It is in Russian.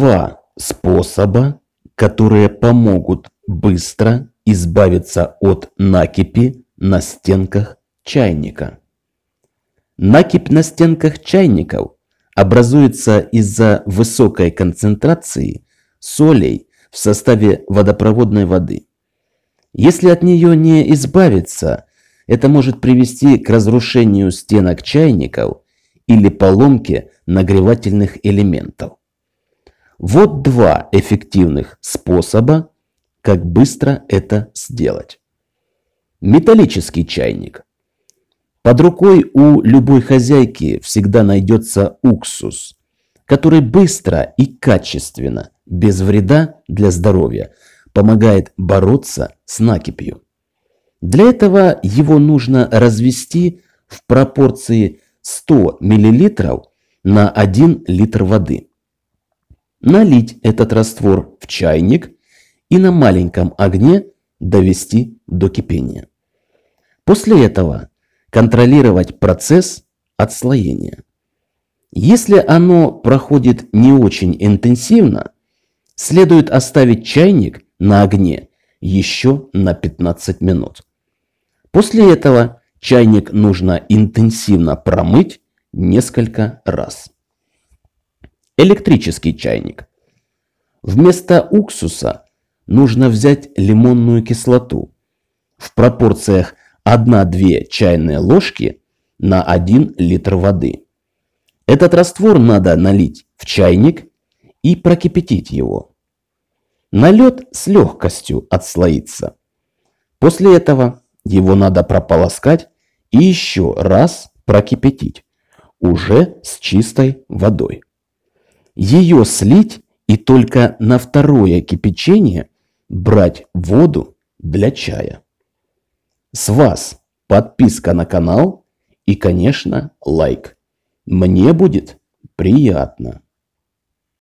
два способа, которые помогут быстро избавиться от накипи на стенках чайника. Накипь на стенках чайников образуется из-за высокой концентрации солей в составе водопроводной воды. Если от нее не избавиться, это может привести к разрушению стенок чайников или поломке нагревательных элементов. Вот два эффективных способа, как быстро это сделать. Металлический чайник. Под рукой у любой хозяйки всегда найдется уксус, который быстро и качественно, без вреда для здоровья, помогает бороться с накипью. Для этого его нужно развести в пропорции 100 мл на 1 литр воды налить этот раствор в чайник и на маленьком огне довести до кипения. После этого контролировать процесс отслоения. Если оно проходит не очень интенсивно, следует оставить чайник на огне еще на 15 минут. После этого чайник нужно интенсивно промыть несколько раз электрический чайник. Вместо уксуса нужно взять лимонную кислоту в пропорциях 1-2 чайные ложки на 1 литр воды. Этот раствор надо налить в чайник и прокипятить его. Налет с легкостью отслоится. После этого его надо прополоскать и еще раз прокипятить, уже с чистой водой ее слить и только на второе кипячение брать воду для чая. С вас подписка на канал и, конечно, лайк. Мне будет приятно.